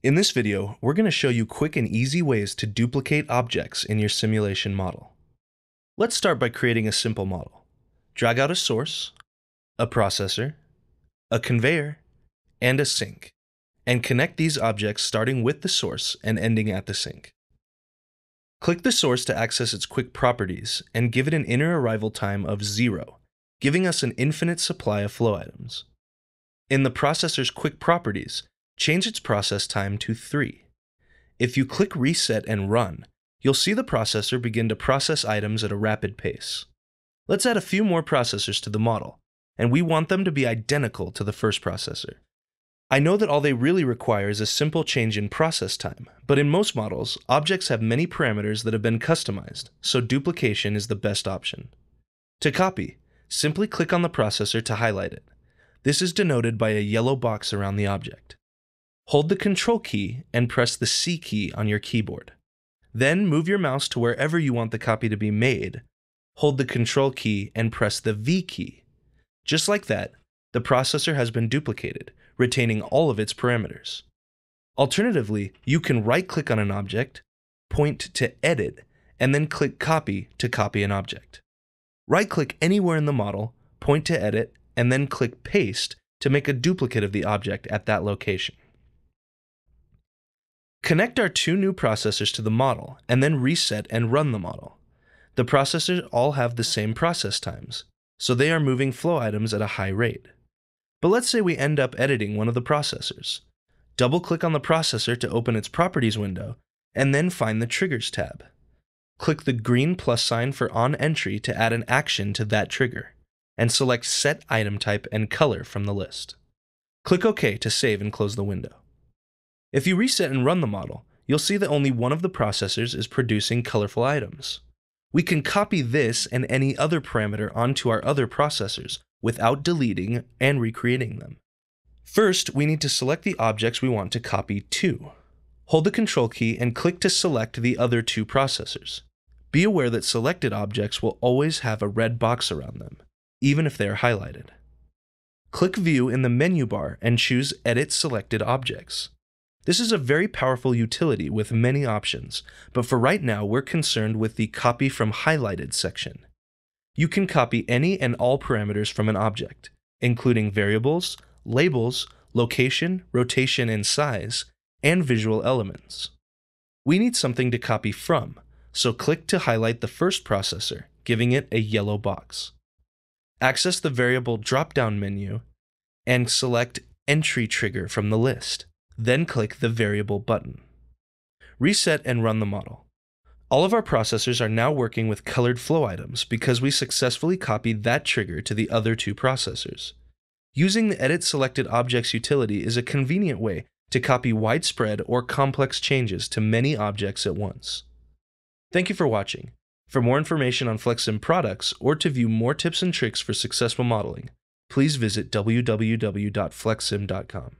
In this video, we're going to show you quick and easy ways to duplicate objects in your simulation model. Let's start by creating a simple model. Drag out a source, a processor, a conveyor, and a sink, and connect these objects starting with the source and ending at the sink. Click the source to access its quick properties and give it an inner arrival time of zero, giving us an infinite supply of flow items. In the processor's quick properties, change its process time to 3. If you click Reset and Run, you'll see the processor begin to process items at a rapid pace. Let's add a few more processors to the model, and we want them to be identical to the first processor. I know that all they really require is a simple change in process time, but in most models, objects have many parameters that have been customized, so duplication is the best option. To copy, simply click on the processor to highlight it. This is denoted by a yellow box around the object. Hold the Control key and press the C key on your keyboard. Then move your mouse to wherever you want the copy to be made. Hold the Control key and press the V key. Just like that, the processor has been duplicated, retaining all of its parameters. Alternatively, you can right-click on an object, point to Edit, and then click Copy to copy an object. Right-click anywhere in the model, point to Edit, and then click Paste to make a duplicate of the object at that location. Connect our two new processors to the model, and then reset and run the model. The processors all have the same process times, so they are moving flow items at a high rate. But let's say we end up editing one of the processors. Double-click on the processor to open its Properties window, and then find the Triggers tab. Click the green plus sign for On Entry to add an action to that trigger, and select Set Item Type and Color from the list. Click OK to save and close the window. If you reset and run the model, you'll see that only one of the processors is producing colorful items. We can copy this and any other parameter onto our other processors without deleting and recreating them. First, we need to select the objects we want to copy to. Hold the Control key and click to select the other two processors. Be aware that selected objects will always have a red box around them, even if they are highlighted. Click View in the menu bar and choose Edit Selected Objects. This is a very powerful utility with many options, but for right now we're concerned with the copy from highlighted section. You can copy any and all parameters from an object, including variables, labels, location, rotation, and size, and visual elements. We need something to copy from, so click to highlight the first processor, giving it a yellow box. Access the variable drop-down menu and select Entry Trigger from the list then click the Variable button. Reset and run the model. All of our processors are now working with colored flow items because we successfully copied that trigger to the other two processors. Using the Edit Selected Objects utility is a convenient way to copy widespread or complex changes to many objects at once. Thank you for watching. For more information on FlexSim products or to view more tips and tricks for successful modeling, please visit www.flexsim.com.